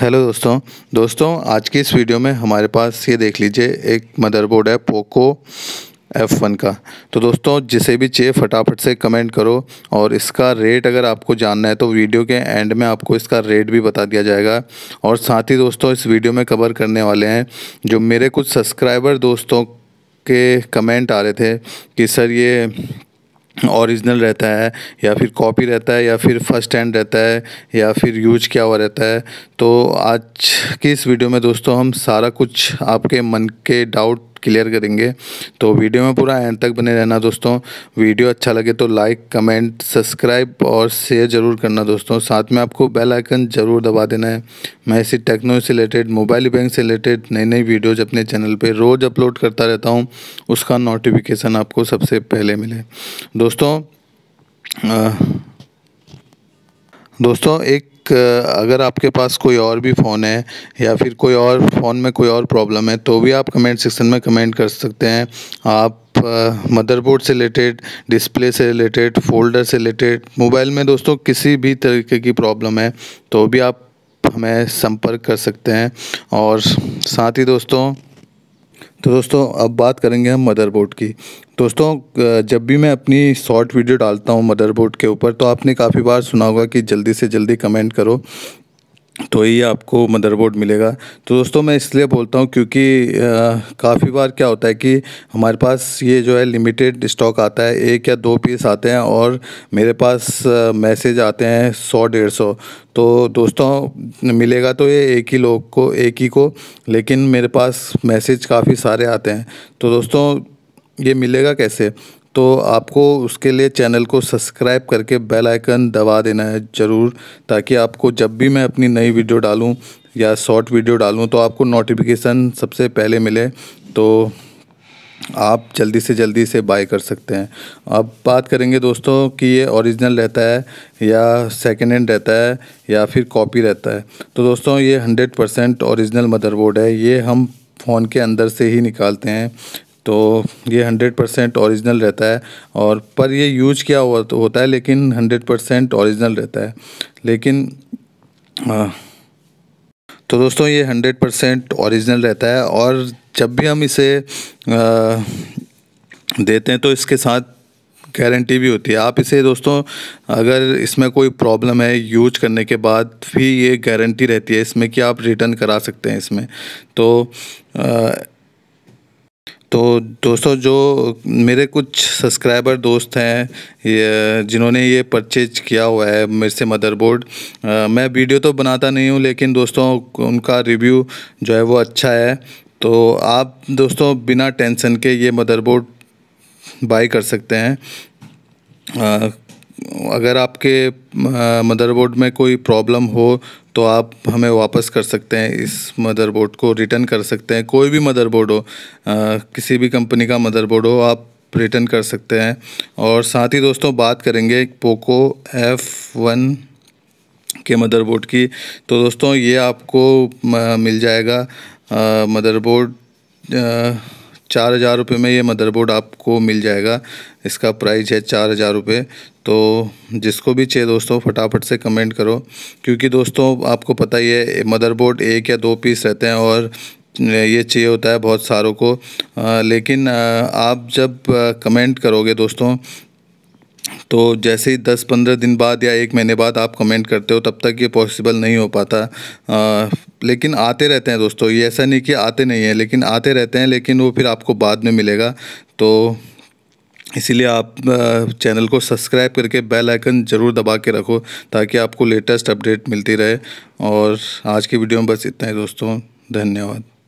hello दोस्तों दोस्तों आज की इस वीडियो में हमारे पास ये देख लीजिए एक मदरबोर्ड है पोको F1 का तो दोस्तों जिसे भी चाहिए फटाफट से कमेंट करो और इसका रेट अगर आपको जानना है तो वीडियो के एंड में आपको इसका रेट भी बता दिया जाएगा और साथ ही दोस्तों इस वीडियो में कवर करने वाले हैं जो मेरे कुछ सब्सक्राइबर दोस्तों के कमेंट आ रहे थे कि सर ये ओरिजिनल रहता है या फिर कॉपी रहता है या फिर फर्स्ट हैंड रहता है या फिर यूज क्या हुआ रहता है तो आज की इस वीडियो में दोस्तों हम सारा कुछ आपके मन के डाउट क्लियर करेंगे तो वीडियो में पूरा एंड तक बने रहना दोस्तों वीडियो अच्छा लगे तो लाइक कमेंट सब्सक्राइब और शेयर ज़रूर करना दोस्तों साथ में आपको बेल आइकन ज़रूर दबा देना है मैं इसी टेक्नो से रिलेटेड मोबाइल बैंक से रिलेटेड नई नई वीडियोज अपने चैनल पर रोज़ अपलोड करता रहता हूँ उसका नोटिफिकेशन आपको सबसे पहले मिले दोस्तों दोस्तों एक अगर आपके पास कोई और भी फ़ोन है या फिर कोई और फ़ोन में कोई और प्रॉब्लम है तो भी आप कमेंट सेक्शन में कमेंट कर सकते हैं आप मदरबोर्ड से रिलेटेड डिस्प्ले से रिलेटेड फोल्डर से रिलेटेड मोबाइल में दोस्तों किसी भी तरीके की प्रॉब्लम है तो भी आप हमें संपर्क कर सकते हैं और साथ ही दोस्तों तो दोस्तों अब बात करेंगे हम मदरबोर्ड की दोस्तों जब भी मैं अपनी शॉर्ट वीडियो डालता हूँ मदरबोर्ड के ऊपर तो आपने काफ़ी बार सुना होगा कि जल्दी से जल्दी कमेंट करो तो ही आपको मदरबोर्ड मिलेगा तो दोस्तों मैं इसलिए बोलता हूँ क्योंकि काफ़ी बार क्या होता है कि हमारे पास ये जो है लिमिटेड स्टॉक आता है एक या दो पीस आते हैं और मेरे पास मैसेज आते हैं सौ डेढ़ सौ तो दोस्तों मिलेगा तो ये एक ही लोग को एक ही को लेकिन मेरे पास मैसेज काफ़ी सारे आते हैं तो दोस्तों ये मिलेगा कैसे तो आपको उसके लिए चैनल को सब्सक्राइब करके बेल आइकन दबा देना है ज़रूर ताकि आपको जब भी मैं अपनी नई वीडियो डालूँ या शॉर्ट वीडियो डालूँ तो आपको नोटिफिकेशन सबसे पहले मिले तो आप जल्दी से जल्दी से बाय कर सकते हैं अब बात करेंगे दोस्तों कि ये ओरिजिनल रहता है या सेकेंड हैंड रहता है या फिर कॉपी रहता है तो दोस्तों ये परसेंट ओरिजिनल मदरबोर्ड है ये हम फ़ोन के अंदर से ही निकालते हैं तो ये हंड्रेड परसेंट औरिजिनल रहता है और पर ये यूज क्या हुआ तो होता है लेकिन हंड्रेड परसेंट औरिजिनल रहता है लेकिन आ, तो दोस्तों ये हंड्रेड परसेंट औरिजिनल रहता है और जब भी हम इसे आ, देते हैं तो इसके साथ गारंटी भी होती है आप इसे दोस्तों अगर इसमें कोई प्रॉब्लम है यूज करने के बाद भी ये गारंटी रहती है इसमें कि आप रिटर्न करा सकते हैं इसमें तो आ, तो दोस्तों जो मेरे कुछ सब्सक्राइबर दोस्त हैं ये जिन्होंने ये परचेज किया हुआ है मेरे से मदरबोर्ड मैं वीडियो तो बनाता नहीं हूँ लेकिन दोस्तों उनका रिव्यू जो है वो अच्छा है तो आप दोस्तों बिना टेंशन के ये मदरबोर्ड बाई कर सकते हैं अगर आपके मदरबोर्ड में कोई प्रॉब्लम हो तो आप हमें वापस कर सकते हैं इस मदरबोर्ड को रिटर्न कर सकते हैं कोई भी मदरबोर्ड हो आ, किसी भी कंपनी का मदरबोर्ड हो आप रिटर्न कर सकते हैं और साथ ही दोस्तों बात करेंगे पोको एफ़ वन के मदरबोर्ड की तो दोस्तों ये आपको मिल जाएगा मदरबोर्ड चार हज़ार रुपये में ये मदरबोर्ड आपको मिल जाएगा इसका प्राइस है चार हज़ार रुपये तो जिसको भी चाहिए दोस्तों फटाफट से कमेंट करो क्योंकि दोस्तों आपको पता ही है मदरबोर्ड एक या दो पीस रहते हैं और ये चाहिए होता है बहुत सारों को आ, लेकिन आ, आप जब आ, कमेंट करोगे दोस्तों तो जैसे ही दस पंद्रह दिन बाद या एक महीने बाद आप कमेंट करते हो तब तक ये पॉसिबल नहीं हो पाता आ, लेकिन आते रहते हैं दोस्तों ये ऐसा नहीं कि आते नहीं हैं लेकिन आते रहते हैं लेकिन वो फिर आपको बाद में मिलेगा तो इसीलिए आप चैनल को सब्सक्राइब करके बेल आइकन ज़रूर दबा के रखो ताकि आपको लेटेस्ट अपडेट मिलती रहे और आज की वीडियो में बस इतना ही दोस्तों धन्यवाद